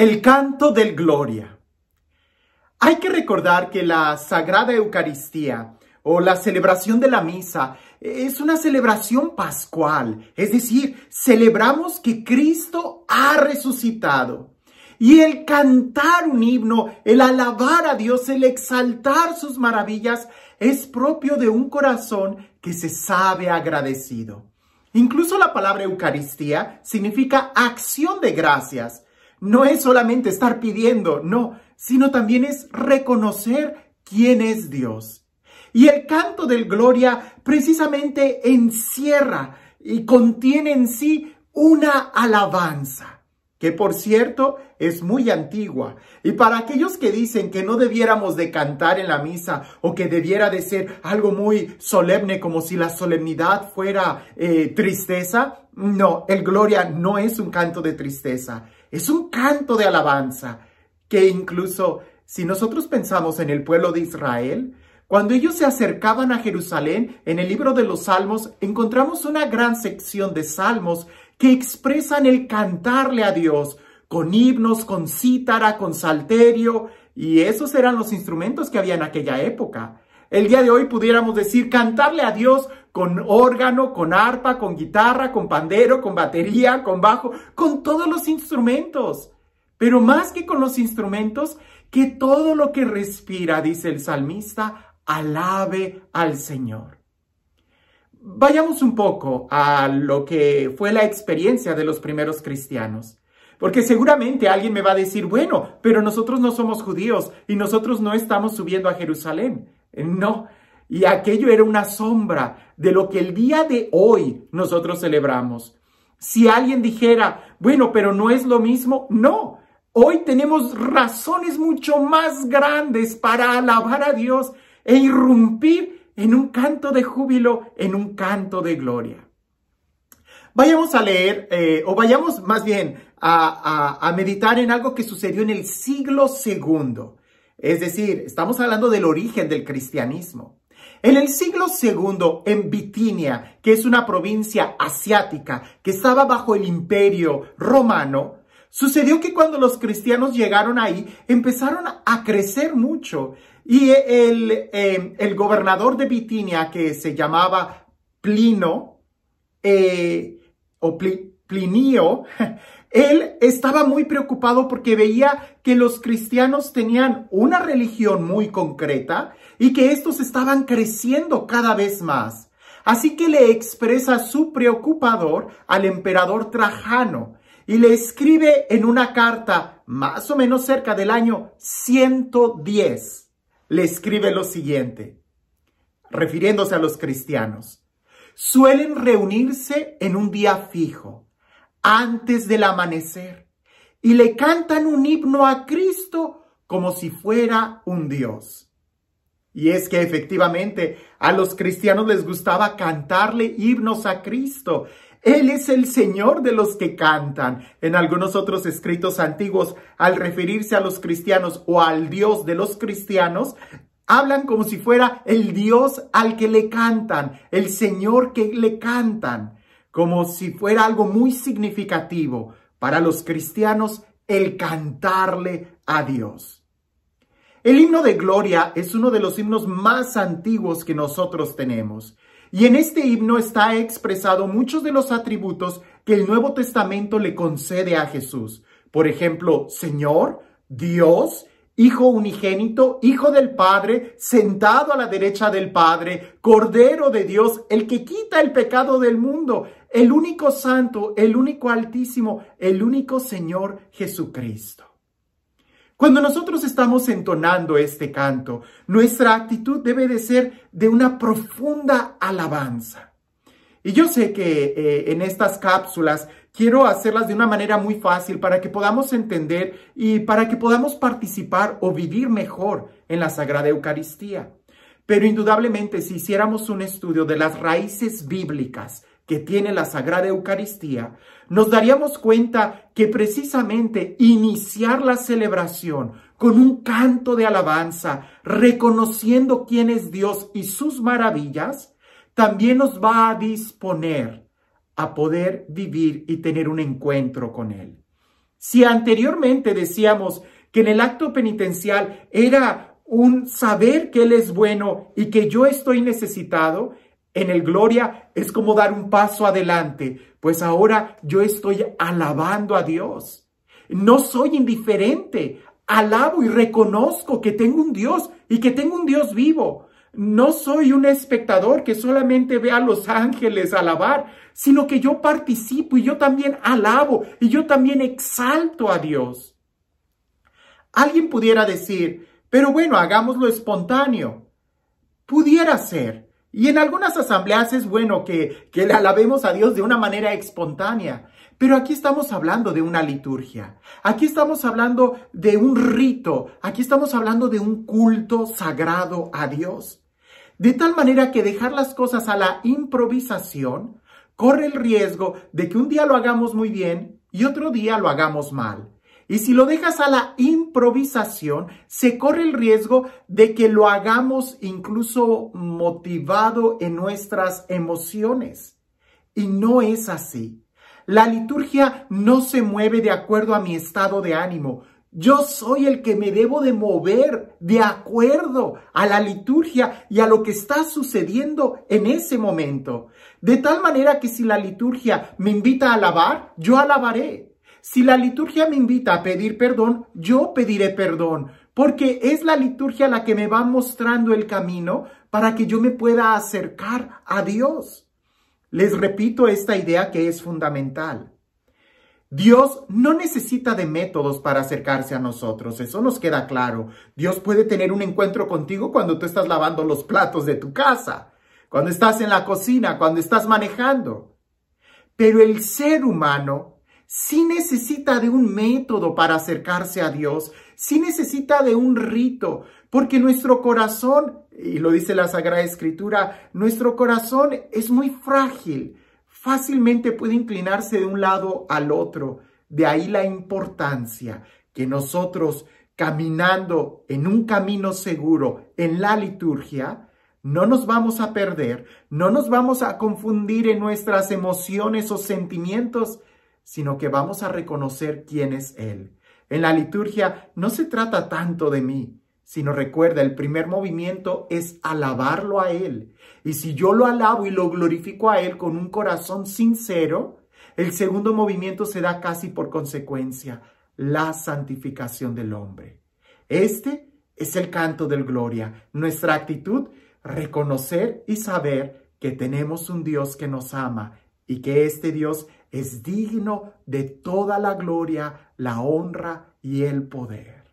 El canto del gloria. Hay que recordar que la Sagrada Eucaristía o la celebración de la misa es una celebración pascual, es decir, celebramos que Cristo ha resucitado. Y el cantar un himno, el alabar a Dios, el exaltar sus maravillas, es propio de un corazón que se sabe agradecido. Incluso la palabra Eucaristía significa acción de gracias no es solamente estar pidiendo, no, sino también es reconocer quién es Dios. Y el canto del gloria precisamente encierra y contiene en sí una alabanza, que por cierto es muy antigua. Y para aquellos que dicen que no debiéramos de cantar en la misa o que debiera de ser algo muy solemne, como si la solemnidad fuera eh, tristeza, no, el gloria no es un canto de tristeza. Es un canto de alabanza que incluso si nosotros pensamos en el pueblo de Israel, cuando ellos se acercaban a Jerusalén, en el libro de los Salmos encontramos una gran sección de salmos que expresan el cantarle a Dios con himnos, con cítara, con salterio, y esos eran los instrumentos que había en aquella época el día de hoy pudiéramos decir cantarle a Dios con órgano, con arpa, con guitarra, con pandero, con batería, con bajo, con todos los instrumentos. Pero más que con los instrumentos, que todo lo que respira, dice el salmista, alabe al Señor. Vayamos un poco a lo que fue la experiencia de los primeros cristianos. Porque seguramente alguien me va a decir, bueno, pero nosotros no somos judíos y nosotros no estamos subiendo a Jerusalén. Eh, no, y aquello era una sombra de lo que el día de hoy nosotros celebramos. Si alguien dijera, bueno, pero no es lo mismo, no. Hoy tenemos razones mucho más grandes para alabar a Dios e irrumpir en un canto de júbilo, en un canto de gloria. Vayamos a leer, eh, o vayamos más bien a meditar en algo que sucedió en el siglo segundo. Es decir, estamos hablando del origen del cristianismo. En el siglo II, en Bitinia, que es una provincia asiática que estaba bajo el imperio romano, Sucedió que cuando los cristianos llegaron ahí, empezaron a crecer mucho. Y eh, em, el, gobernador de Bitinia, que se llamaba Plino, eh, o Plinio, Él estaba muy preocupado porque veía que los cristianos tenían una religión muy concreta y que estos estaban creciendo cada vez más. Así que le expresa su preocupador al emperador Trajano y le escribe en una carta más o menos cerca del año 110. Le escribe lo siguiente, refiriéndose a los cristianos. Suelen reunirse en un día fijo antes del amanecer y le cantan un himno a Cristo como si fuera un Dios. Y es que efectivamente a los cristianos les gustaba cantarle himnos a Cristo. Él es el Señor de los que cantan. En algunos otros escritos antiguos, al referirse a los cristianos o al Dios de los cristianos, hablan como si fuera el Dios al que le cantan, el Señor que le cantan como si fuera algo muy significativo para los cristianos el cantarle a Dios. El himno de gloria es uno de los himnos más antiguos que nosotros tenemos. Y en este himno está expresado muchos de los atributos que el Nuevo Testamento le concede a Jesús. Por ejemplo, Señor, Dios, Hijo unigénito, Hijo del Padre, sentado a la derecha del Padre, Cordero de Dios, el que quita el pecado del mundo, el único santo, el único altísimo, el único Señor Jesucristo. Cuando nosotros estamos entonando este canto, nuestra actitud debe de ser de una profunda alabanza. Y yo sé que eh, en estas cápsulas quiero hacerlas de una manera muy fácil para que podamos entender y para que podamos participar o vivir mejor en la Sagrada Eucaristía. Pero indudablemente si hiciéramos un estudio de las raíces bíblicas que tiene la Sagrada Eucaristía, nos daríamos cuenta que precisamente iniciar la celebración con un canto de alabanza, reconociendo quién es Dios y sus maravillas, también nos va a disponer a poder vivir y tener un encuentro con Él. Si anteriormente decíamos que en el acto penitencial era un saber que Él es bueno y que yo estoy necesitado, en el gloria es como dar un paso adelante, pues ahora yo estoy alabando a Dios. No soy indiferente, alabo y reconozco que tengo un Dios y que tengo un Dios vivo. No soy un espectador que solamente ve a los ángeles alabar, sino que yo participo y yo también alabo y yo también exalto a Dios. Alguien pudiera decir, pero bueno, hagámoslo espontáneo. Pudiera ser, y en algunas asambleas es bueno que, que le alabemos a Dios de una manera espontánea, pero aquí estamos hablando de una liturgia, aquí estamos hablando de un rito, aquí estamos hablando de un culto sagrado a Dios. De tal manera que dejar las cosas a la improvisación corre el riesgo de que un día lo hagamos muy bien y otro día lo hagamos mal. Y si lo dejas a la improvisación, se corre el riesgo de que lo hagamos incluso motivado en nuestras emociones. Y no es así. La liturgia no se mueve de acuerdo a mi estado de ánimo. Yo soy el que me debo de mover de acuerdo a la liturgia y a lo que está sucediendo en ese momento. De tal manera que si la liturgia me invita a alabar, yo alabaré. Si la liturgia me invita a pedir perdón, yo pediré perdón, porque es la liturgia la que me va mostrando el camino para que yo me pueda acercar a Dios. Les repito esta idea que es fundamental. Dios no necesita de métodos para acercarse a nosotros, eso nos queda claro. Dios puede tener un encuentro contigo cuando tú estás lavando los platos de tu casa, cuando estás en la cocina, cuando estás manejando. Pero el ser humano si necesita de un método para acercarse a Dios, si necesita de un rito, porque nuestro corazón, y lo dice la Sagrada Escritura, nuestro corazón es muy frágil, fácilmente puede inclinarse de un lado al otro. De ahí la importancia que nosotros, caminando en un camino seguro, en la liturgia, no nos vamos a perder, no nos vamos a confundir en nuestras emociones o sentimientos, sino que vamos a reconocer quién es Él. En la liturgia no se trata tanto de mí, sino recuerda, el primer movimiento es alabarlo a Él. Y si yo lo alabo y lo glorifico a Él con un corazón sincero, el segundo movimiento se da casi por consecuencia, la santificación del hombre. Este es el canto del gloria, nuestra actitud, reconocer y saber que tenemos un Dios que nos ama y que este Dios es es digno de toda la gloria, la honra y el poder.